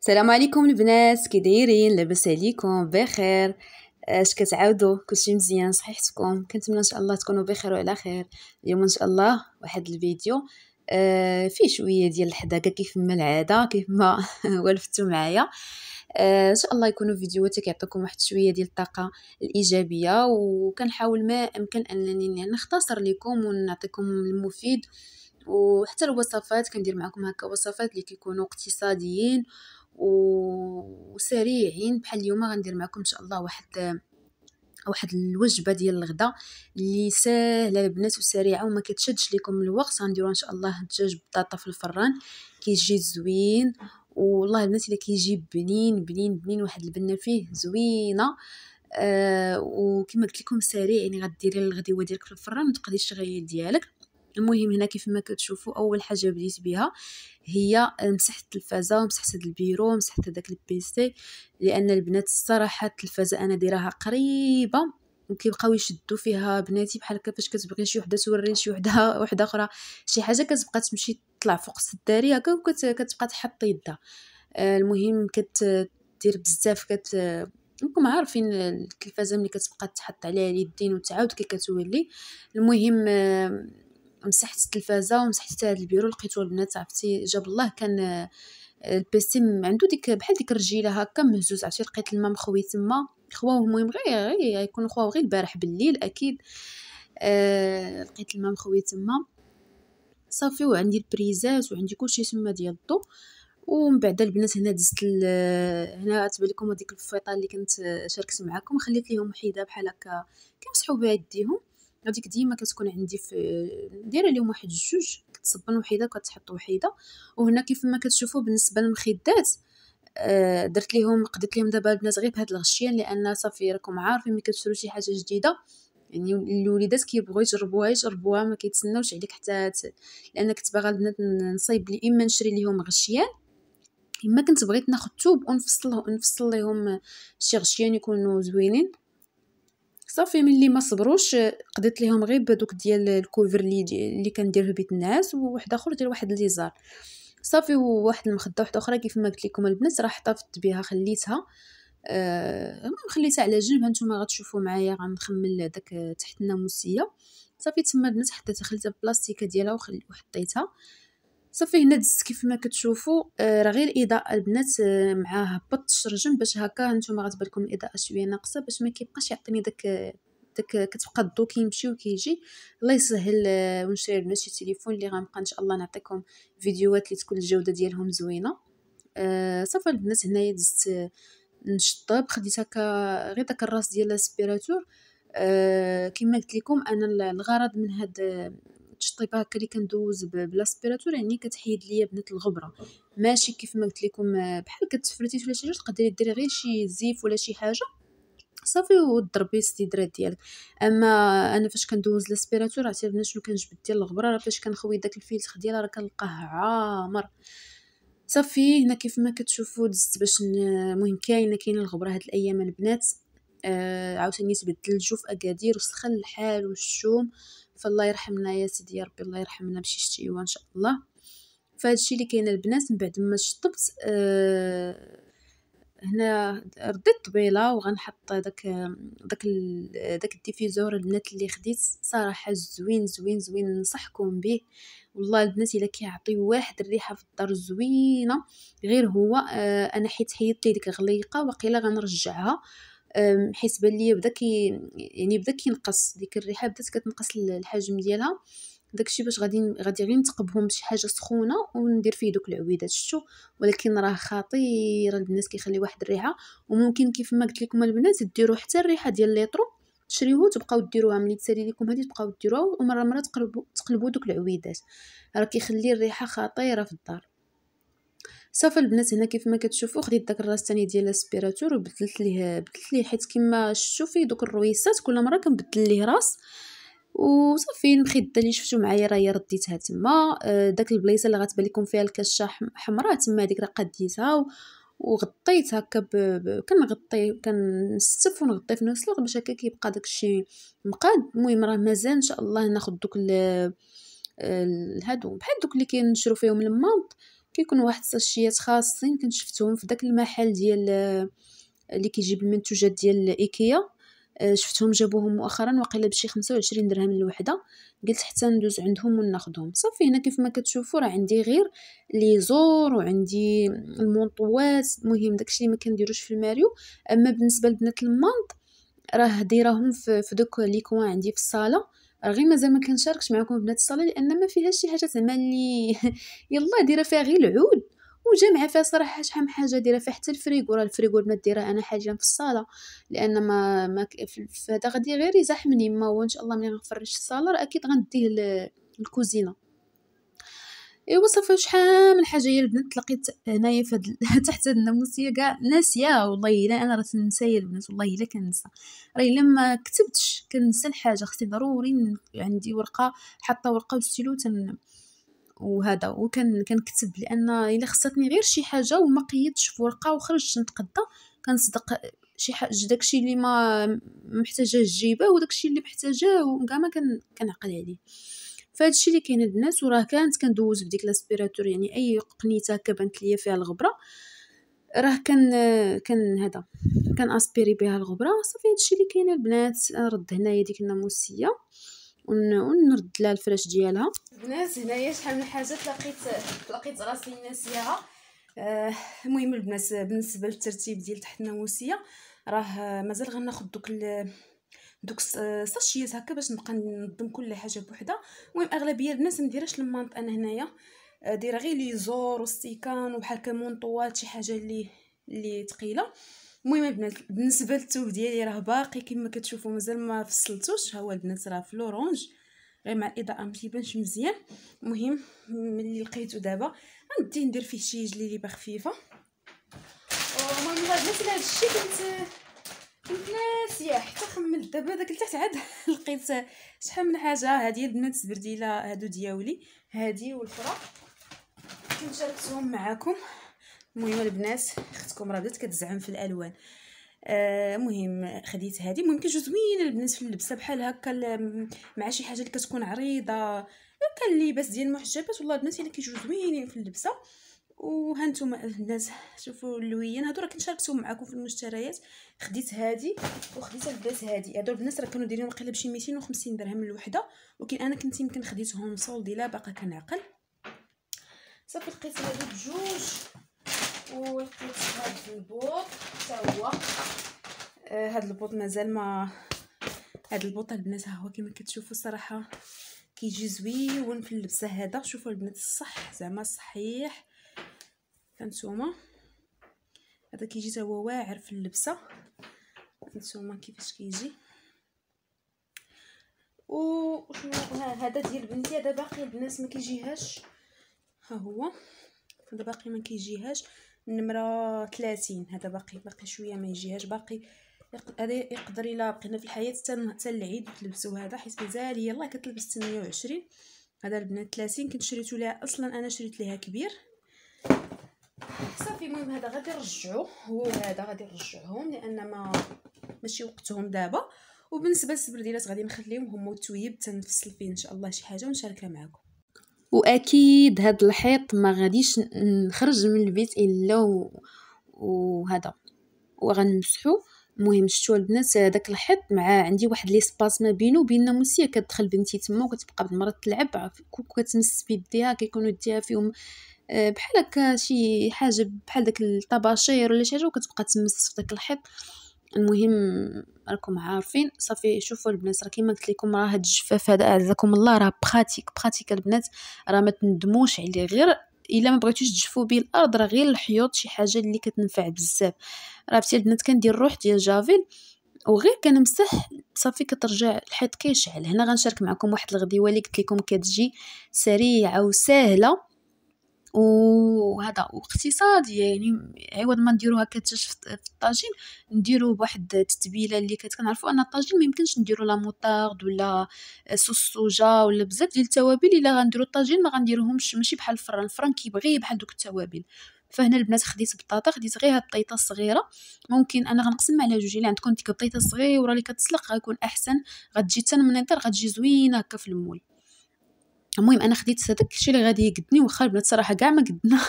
السلام عليكم البنات كي دايرين لاباس عليكم بخير آه، اش كتعاودوا كلشي مزيان صحيحتكم كنتمنى ان شاء الله تكونوا بخير وعلى خير اليوم ان شاء الله واحد الفيديو آه، فيه شويه ديال الحداقه كيف ما العاده كيف ما ولفتوا معايا آه، ان شاء الله يكونوا فيديوهات كيعطيكم واحد شويه ديال الطاقه الايجابيه وكنحاول ما امكن انني نختصر لكم ونعطيكم المفيد وحتى الوصفات كندير معكم هكا وصفات اللي كيكونوا اقتصاديين وسريعين بحال اليوم غندير معكم ان شاء الله واحد واحد الوجبه ديال الغداء اللي ساهله البنات وسريعه وما كتشدش لكم الوقت غنديروا ان شاء الله دجاج بطاطا في الفران كيجي زوين والله البنات الا كيجي بنين بنين بنين واحد البنه فيه زوينه آه وكما قلت لكم سريع يعني غديري الغديوه ديالك في الفران ما تقضيش ديالك المهم هنا كيف ما كتشوفوا اول حاجه بديت بها هي مسحت التلفازه ومسحت هذا البيرو ومسحت هذاك البيسي لان البنات الصراحه التلفازه انا دايراها قريبه وكيبقاو يشدوا فيها بناتي بحال هكا فاش كتبغي شي وحده توري شي وحده وحده اخرى شي حاجه كتبقى تمشي تطلع فوق السداري هكا وكتبقى تحط يدها آه، المهم كتدير بزاف كت راكم عارفين التلفازه ملي كتبقى تحط عليها اليدين وتعاود كي كتولي المهم آه، مسحت التلفازه ومسحت حتى هذا البيرو لقيتو البنات عرفتي جاب الله كان آه، البيسي عنده ديك بحال ديك الرجيله هكا مهزوز عرفتي لقيت الماء مخوي تما خواه المهم غير غير يكون خواه غير البارح بالليل اكيد آه، لقيت الماء مخوي تما صافي وعندي البريزات وعندي كلشي تما ديال الضو ومن بعد البنات هنا دزت هنا تبان لكم هذيك الفيطه اللي كنت آه، شاركت معكم خليت ليهم وحيده بحال هكا كنمسحوا بها يديهم هذيك ديما كتكون عندي في دايره لهم واحد جوج كتصبن وحيده وكتحط وحيده وهنا كيف ما كتشوفوا بالنسبه للمخدات آه، درت ليهم قدت ليهم دابا البنات غير بهاد الغشيان لان صافي راكم عارفين ملي كتشرو شي حاجه جديده يعني الوليدات كيبغيو يجربوها يجربوها ما كيتسناوش عليك حتى لان كنت باغا البنات نصايب لي اما نشري ليهم غشيان اما كنت بغيت ناخذ ثوب ونفصله ونفصل ليهم شي غشيان يكونوا زوينين صافي ملي ما صبروش قضيت ليهم غير بدوك ديال الكوفر اللي اللي كنديره بيت الناس وواحد اخر ديال واحد ليزار صافي وواحد المخده واحده اخرى كيف ما قلت لكم البنات راه حطفت بها خليتها أه خليتها على جنب هانتوما غتشوفوا معايا غنخمل داك تحت الناموسيه صافي تما البنات حطيتها خليتها بلاستيكه ديالها وحطيتها صافي هنا دزت كيف ما كتشوفوا آه، راه غير الاضاءه البنات آه مع هبط الشرجم باش هكا نتوما غتبان لكم الاضاءه شويه ناقصه باش ما كيبقاش يعطيني داك داك كتبقى الضو كيمشي وكيجي الله يسهل آه، ونشري البنات شي تليفون اللي غنبقى ان شاء الله نعطيكم فيديوهات اللي تكون الجوده ديالهم زوينه آه، صافي البنات هنايا دزت نشطب خديت هكا غير داك الراس ديال الاسبيراتور كما قلت لكم انا الغرض من هاد التشطيب هكا اللي كندوز بلاسبيراتور يعني كتحيد ليا بنات الغبره ماشي كيف ما قلت لكم آه، بحال كتفرتي ولا شي حاجه تقدري ديري غير شي زيف ولا شي حاجه صافي وضربي السيدرات ديالك اما انا فاش كندوز لاسبيراتور عرفتي البنات شنو كنجبد ديال الغبره راه فاش كنخوي داك الفيلتر ديالها راه كنلقاه عامر صافي هنا كيف ما كتشوفوا دزت باش المهم كاينه كاينه الغبره هاد الايام البنات آه عاوتاني تبدل الجوف اكادير وسخن الحال والشوم فالله يرحمنا يا سيدي يا ربي الله يرحمنا بشي شتيوه ان شاء الله فهادشي اللي كاين البنات من بعد ما شطبت أه هنا رديت طبيله وغنحط داك داك داك الديفيزور البنات اللي خديت صراحه زوين زوين زوين ننصحكم به والله البنات الا كيعطي واحد الريحه في الدار زوينه غير هو آه انا حيت حيدت لي ديك غليقه وقيله غنرجعها حيت بان ليا بدا كي يعني بدا كينقص ديك الريحه بدات كتنقص الحجم ديالها داكشي باش غادي غادي غير نتقبهم بشي حاجه سخونه وندير فيه دوك العويدات شتو ولكن راه خطير البنات كيخلي واحد الريحه وممكن كيف ما قلت لكم البنات ديروا حتى الريحه ديال ليطرو تشريوه تبقاو ديروها ملي تسالي لكم هذه تبقاو ديروها ومره مره تقلبوا تقلبوا دوك العويدات راه كيخلي الريحه خطيره في الدار صافي البنات هنا كيف ما كتشوفوا خديت داك الراس الثاني ديال الاسبيراتور وبدلت ليه بدلت ليه حيت كما شوفي دوك الرويسات كل مره كنبدل ليه راس وصافي المخده اللي شفتو معايا راهي رديتها تما آه، داك البلايصه اللي غتبان لكم فيها الكشه حمراء تما هذيك راه قديتها وغطيت هكا ب... كنغطي كنستف ونغطي في نفس الوقت باش هكا كيبقى داكشي مقاد المهم راه مازال ان شاء الله ناخذ دوك آه، ال... هادو بحال دوك اللي كنشرو فيهم الماط كيكون واحد الساشيات خاصين كنت شفتهم في داك المحل ديال آه، اللي كيجيب المنتوجات ديال ايكيا آه، شفتهم جابوهم مؤخرا وقيله بشي 25 درهم الوحده قلت حتى ندوز عندهم وناخذهم صافي هنا كيف ما كتشوفوا راه عندي غير لي زور وعندي المونطوات المهم داكشي اللي ما كنديروش في الماريو اما بالنسبه لبنات المانط راه دايرهم في, في دوك لي كوان عندي في الصاله غير مازال ما كنشاركش معكم بنات الصلاه لان ما فيها شي حاجه زعما اللي يلا دايره فيها غير العود وجامعه فيها صراحه شحال من حاجه دايره فيها حتى الفريغو راه الفريغو ما دايره انا حاجه في الصاله لان ما ما هذا غادي غير يزاحمني ما هو شاء الله ملي غنفرش الصاله راه اكيد غنديه للكوزينه صافي شحال من حاجه يا البنات تلقيت هنايا فهاد تحت هاد الناموسيه كاع ناسيه والله الا انا راه نسايه البنات والله الا كنسى راه الا ما كتبتش كنسى الحاجه خصني ضروري عندي ورقه حاطه ورقه وستيلو تن وهذا وكان كنكتب لان الا خصتني غير شي حاجه وما قيدتش في ورقه وخرجت نتقدى كنصدق شي حاجه داكشي اللي ما محتاجه تجيبه وداكشي اللي محتاجاه وكاع ما كنعقل عليه فهادشي اللي كيناد الناس وراه كانت كندوز بديك لاسبيراتور يعني اي قنيته كبانت ليا فيها الغبره راه كان كان هذا كان اسبيري بها الغبره صافي هادشي اللي كاين البنات نرد هنايا ديك الناموسيه ونرد لها الفراش ديالها البنات هنايا شحال من حاجه لقيت لقيت راسي ناسيها آه، المهم البنات بالنسبه للترتيب ديال تحت الناموسيه راه مازال غناخذ دوك دوك ساشيز هكا باش نبقى ننظم كل حاجه بوحدها المهم اغلبيه الناس مديراش المانط انا هنايا آه، دايره غير لي زور والسيكان وبحال هكا شي حاجه اللي اللي ثقيله المهم البنات بالنسبه للثوب ديالي راه باقي كما كتشوفوا مازال ما فصلتوش ها هو البنات راه في لورونج غير مع الاضاءه ما تيبانش مزيان المهم ملي لقيتو دابا غندي ندير فيه شي جليبه خفيفه المهم البنات هذا الشيء كنت ناسيه حتى خملت دابا داك لتحت عاد لقيت شحال من حاجه هذه البنات زبرديلة هادو دياولي هادي والاخرى كنشاركتهم معاكم المهم البنات اختكم راه بدات كتزعم في الالوان آه، المهم آه خديت هذه المهم كيجوز زوينه البنات في اللبسه بحال هكا مع شي حاجه اللي كتكون عريضه هكا اللباس ديال المحجبات والله البنات الا يعني كيجوز زوينين في اللبسه وهانتوما الناس شوفوا اللوين هادو راه كنشاركتهم معكم في المشتريات خديت هادي وخديت البنات هادي هادو البنات راه كانوا دايرين وقيله بشي 250 درهم الوحده ولكن انا كنت يمكن خديتهم سولدي ديلا باقا كنعقل صافي لقيت هادو بجوج ولقيت هاد البوط حتى هو آه، هاد البوط مازال ما هاد البوط البنات ها هو كما كتشوفوا الصراحه كيجي زويون في اللبسه هذا شوفوا البنات الصح زعما صحيح هانتوما هذا كيجي تا هو واعر في اللبسه هانتوما كيفاش كيجي شنو هذا ديال بنتي هذا باقي البنات مكيجيهاش ها هو هذا باقي مكيجيهاش نمرة النمره هدا هذا باقي باقي شويه ميجيهاش باقي هذا يقدر الا بقينا في الحياه حتى العيد تلبسو هذا حيت مازال يلاه كتلبس تمنية وعشرين هذا البنات تلاتين كنت شريتو ليها اصلا انا شريت ليها كبير صافي المهم هذا غادي نرجعو هو هذا غادي نرجعهم لان ما ماشي وقتهم دابا وبالنسبه للسبرديلات غادي نخليهم هما وتويب تنفصل فيه ان شاء الله شي حاجه ونشاركها معكم واكيد هاد الحيط ما غاديش نخرج من البيت الا وهذا وغنمسحو المهم شتو البنات داك الحيط مع عندي واحد لي سباس ما بينه وبين موسيه كتدخل بنتي تما وكتبقى بالمرات تلعب كتمس بيديها كيكونوا يديها فيهم آه، بحال هكا شي حاجه بحال داك الطباشير ولا شي حاجه وكتبقى تمس في داك الحيط المهم راكم عارفين صافي شوفوا البنات راه كيما قلت لكم راه هاد الجفاف هذا اعزكم الله راه براتيك براتيك البنات راه ما تندموش عليه غير الا ما بغيتوش تجفوا به الارض راه غير الحيوط شي حاجه اللي كتنفع بزاف راه بتي البنات كندير روح ديال جافيل وغير كنمسح صافي كترجع الحيط كيشعل هنا غنشارك معكم واحد الغديوه اللي قلت لكم كتجي سريعه وسهله وهذا واقتصاد يعني عوض ما نديرو هكا الدجاج في الطاجين نديرو بواحد التتبيله اللي كنعرفوا ان الطاجين ما يمكنش نديرو لا موطارد ولا صوص السوجا ولا بزاف ديال التوابل الا غنديرو الطاجين ما غنديروهمش ماشي بحال الفران الفران كيبغي بحال دوك التوابل فهنا البنات خديت بطاطا خديت غير هاد الطيطه الصغيره ممكن انا غنقسم على جوج الا عندكم ديك الطيطه الصغيره اللي كتسلق غيكون احسن غتجي حتى غتجي زوينه هكا في المول المهم انا خديت هذاك الشيء اللي غادي يقدني واخا البنات صراحه كاع ما قدنا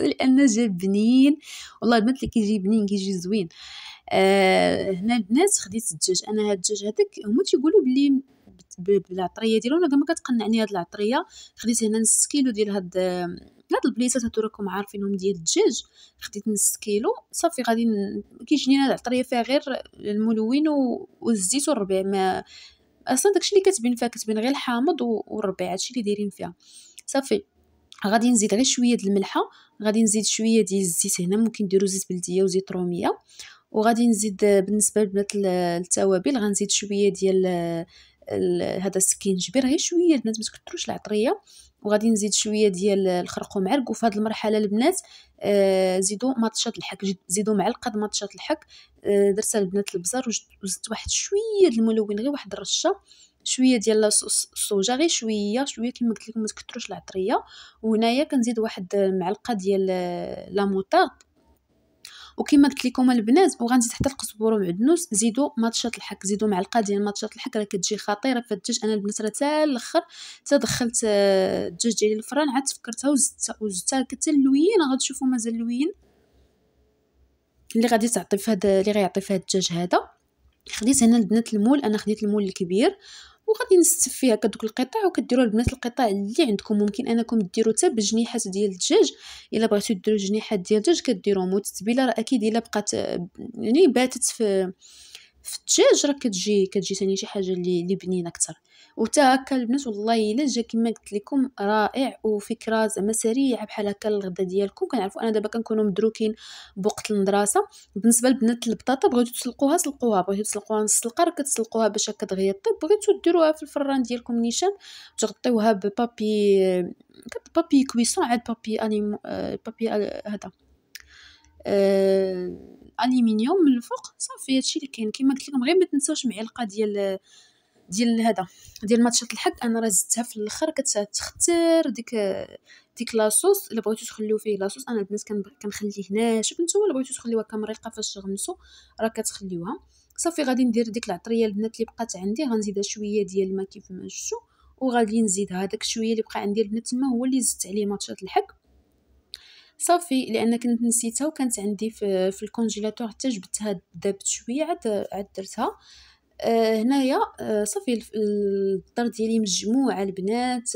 لان جا بنين والله البنات اللي كيجي بنين كيجي زوين آه هنا البنات خديت الدجاج انا هاد الدجاج هذاك هما تيقولوا بلي بالعطريه ديالو انا ما كتقنعني هاد العطريه خديت هنا نص كيلو ديال هاد هاد البليسات هادو راكم عارفينهم ديال الدجاج خديت نص كيلو صافي غادي كيجيني هاد العطريه فيها غير الملون والزيت والربيع ما اصلا داكشي اللي كتبين فيها كتبين غير الحامض والربيع هادشي اللي دايرين فيها صافي غادي نزيد غير شويه د الملحه غادي نزيد شويه ديال الزيت هنا ممكن ديروا زيت بلديه وزيت روميه وغادي نزيد بالنسبه لبنات التوابل غنزيد شويه ديال هذا جبير غير شويه البنات ما تكثروش العطريه وغادي نزيد شويه ديال الخرق ومعرق وفي هذه المرحله البنات آه زيدوا ماتشات الحك زيدوا معلقه ماتشات الحك آه درتها البنات البزار وزدت واحد شويه د الملون غير واحد الرشه شويه ديال الصوجه غير شويه شويه كما قلت لكم ما تكثروش العطريه وهنايا كنزيد واحد المعلقه ديال آه، لاموطارد وكما قلت لكم البنات وغنزيد حتى القزبر والعدنوس زيدوا ماتشات الحك زيدوا معلقه ديال ماتشات الحك راه كتجي خطيره في الدجاج انا البنات راه حتى الاخر تدخلت الدجاج آه، ديالي الفران عاد تفكرتها وزدتها وزدتها حتى اللوين غتشوفوا مازال اللوين اللي غادي تعطي في هذا اللي غيعطي في هذا الدجاج هذا خديت هنا البنات المول انا خديت المول الكبير وغادي فيها كدوك القطع وكديروا البنات القطع اللي عندكم ممكن انكم ديروا حتى بجنيحات ديال الدجاج الا بغيتو ديروا جنيحات ديال الدجاج كديروهم وتتبيله راه اكيد الا بقات يعني باتت في في الدجاج راه كتجي كتجي ثاني شي حاجه اللي اللي بنينه اكثر وتا هكا البنات والله الا جا كما قلت لكم رائع وفكره زعما سريعه بحال هكا الغدا ديالكم كنعرفوا انا دابا كنكونوا مدروكين بوقت المدرسه بالنسبه للبنات البطاطا بغيتو تسلقوها سلقوها بغيتو تسلقوها نص راه كتسلقوها باش هكا دغيا طيب بغيتو ديروها في الفران ديالكم نيشان تغطيوها ببابي بابي كويسون عاد بابي انيم آه، بابي آه، هذا أه الالومنيوم من الفوق صافي هادشي اللي كاين كما قلت لكم غير ما تنساوش معلقه ديال ديال هذا ديال ماتشات الحد انا راه زدتها في الاخر كتختار ديك ديك لاصوص الا بغيتو تخليو فيه لاصوص انا البنات كنخليه هنا شوف نتوما الا بغيتو تخليوها كمريقه فاش تغمسو راه كتخليوها صافي غادي ندير ديك العطريه البنات اللي بقات عندي غنزيدها شويه ديال الماء كيف ما شفتو وغادي نزيد هذاك شويه اللي بقى عندي البنات تما هو اللي زدت عليه ماتشات الحك صافي لان كنت نسيتها وكانت عندي في, في الكونجيلاتور حتى جبتها دابت شويه عاد عاد درتها أه هنايا أه صافي الدار ديالي مجموعه البنات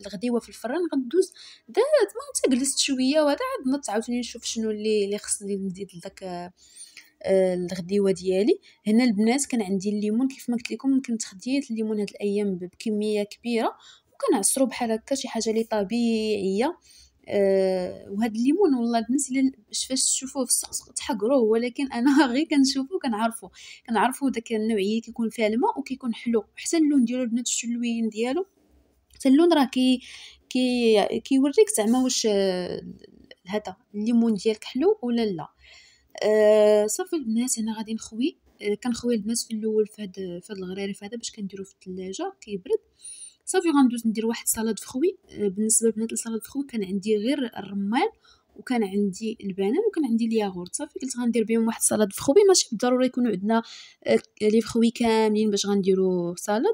الغديوه في الفران غندوز دات ما انت جلست شويه وهذا عاد نط عاوتاني نشوف شنو اللي اللي خصني نزيد لذاك أه الغديوه ديالي هنا البنات كان عندي الليمون كيف ما قلت لكم كنت خديت الليمون هاد الايام بكميه كبيره وكنعصرو بحال هكا شي حاجه لي طبيعيه أه وهذا الليمون والله بالنسبه فاش تشوفوه في السوق تحقروه ولكن انا غير كنشوفو كنعرفو كنعرفو داك النوعيه كيكون فيها الماء وكيكون حلو حتى اللون ديالو بنات الشلويين ديالو حتى اللون راه كي كي كيوريك زعما واش آه، هذا الليمون ديالك حلو ولا لا أه صافي البنات هنا غادي نخوي آه، كنخوي البنات في الاول في هذا في هذا الغريري في هذا باش كنديرو في الثلاجه كيبرد صافي غندوز ندير واحد سلطه فخوي آه، بالنسبه لبنات السلطه فخوي كان عندي غير الرمان وكان عندي البنان وكان عندي الياغورت صافي قلت غندير بهم واحد سلطه فخوي ماشي بالضروره يكونوا عندنا آه، لي فخوي كاملين باش غنديروا سلطه لا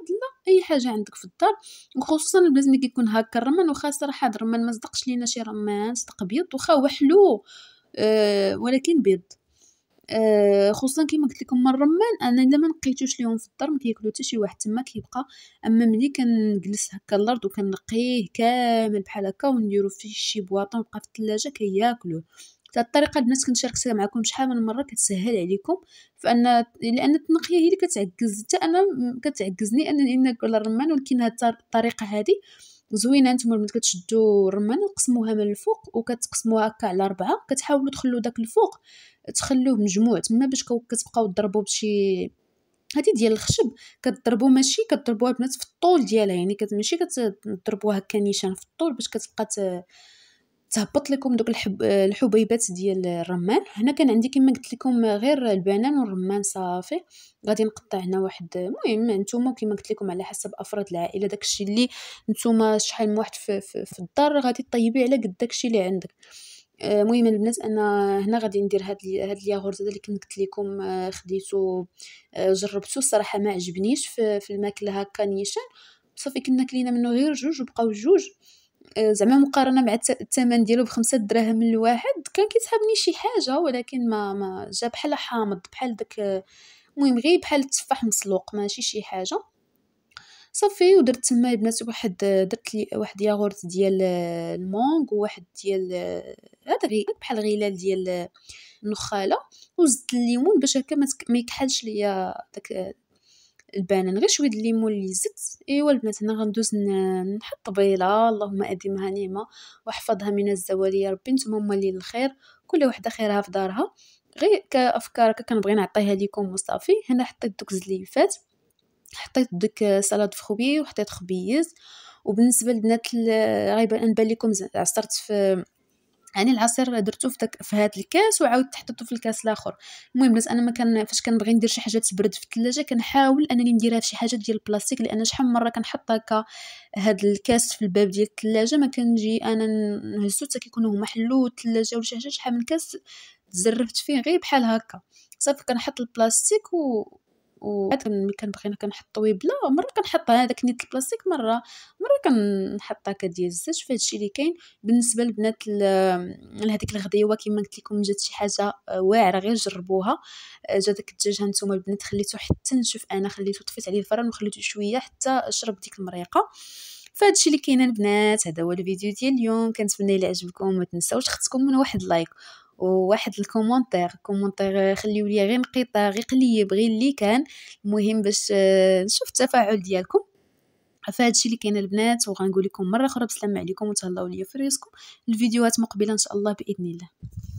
اي حاجه عندك في الدار وخصوصا البلاصه ملي كيكون هكا الرمان وخا صراحه الرمان ما صدقش لينا شي رمان صدق بيض وخا هو حلو أه ولكن بيض آه خصوصا كما قلت لكم من الرمان انا الا ما نقيتوش ليهم في الدار ما كياكلو حتى شي واحد تما كيبقى اما ملي كنجلس هكا الارض وكنقيه كامل بحال هكا ونديرو فيه شي بواطه ونبقى في الثلاجه كياكلوه حتى الطريقه البنات كنت شاركتها معكم شحال من مره كتسهل عليكم فان لان التنقيه هي اللي كتعكز حتى انا كتعكزني انني ناكل الرمان ولكن هذه الطريقه هذه زوينه نتوما ملي كتشدوا الرمان تقسموها من الفوق وكتقسموها هكا على ربعه كتحاولوا تخلوا داك الفوق تخلوه مجموع تما باش كتبقاو تضربوا بشي هادي ديال الخشب كتضربوا ماشي كتضربوها بنات في الطول ديالها يعني كت ماشي كتضربوها هكا نيشان في الطول باش كتبقى تهبط لكم دوك الحب الحبيبات ديال الرمان هنا كان عندي كما قلت لكم غير البنان والرمان صافي غادي نقطع هنا واحد المهم نتوما كما قلت لكم على حسب افراد العائله داكشي اللي نتوما شحال من واحد في, في, في الدار غادي طيبي على قد داكشي اللي عندك آه، المهم البنات انا هنا غادي ندير هاد هاد الياغورت هذا اللي كنت قلت لكم آه، خديته آه، جربته الصراحه ما عجبنيش في, في الماكله هكا نيشان صافي كنا كلينا منه غير جوج وبقاو جوج آه، زعما مقارنه مع الثمن ديالو بخمسة دراهم الواحد كان كيسحبني شي حاجه ولكن ما ما جا بحال حامض بحال داك المهم غير بحال التفاح مسلوق ماشي شي حاجه صافي ودرت تما البنات واحد درت لي واحد ياغورت ديال آه، المونغ وواحد ديال آه، هذا غي بحال غلال ديال النخاله وزدت الليمون باش هكا ما يكحلش ليا داك البنان غير شويه الليمون اللي زدت ايوا البنات هنا غندوز نحط طبيله اللهم اديمها نعمه واحفظها من الزوال يا ربي نتوما هما اللي الخير كل وحده خيرها في دارها غير كافكار كنبغي نعطيها لكم وصافي هنا حطيت دوك الزليفات حطيت دوك سلطه فخوي وحطيت خبيز وبالنسبه للبنات غيبان نبان لكم عصرت في يعني العصير درتو في داك في هذا الكاس وعاودت حطيته في الكاس الاخر المهم بس انا ما كان فاش كنبغي ندير شي حاجه تبرد في الثلاجه كنحاول انني نديرها في شي حاجه ديال البلاستيك لان شحال من مره كنحط هكا هاد الكاس في الباب ديال الثلاجه ما كنجي انا نهزو حتى كيكونوا هما حلو الثلاجه ولا شي حاجه شحال من كاس تزرفت فيه غير بحال هكا صافي كنحط البلاستيك و وعاد ملي كنبغي كنحط بلا مره كنحط هذاك نيت البلاستيك مره مره كنحط هكا ديال الزاج فهادشي اللي كاين بالنسبه لبنات لهذيك الغديوه كما قلت لكم جات شي حاجه آه، واعره غير جربوها آه، جا داك الدجاج هانتوما البنات خليته حتى نشوف انا خليته طفيت عليه الفرن وخليته شويه حتى شرب ديك المريقه فهادشي اللي كاين البنات هذا هو الفيديو ديال اليوم كنتمنى الى عجبكم ما تنساوش خصكم من واحد لايك وواحد الكومونتير كومونتير خليو لي غير نقيطه غير قليب غير اللي كان المهم باش آه، نشوف التفاعل ديالكم فهادشي اللي كاين البنات وغنقول لكم مره اخرى بسلام عليكم وتهلاو ليا في ريسكم الفيديوهات مقبله ان شاء الله باذن الله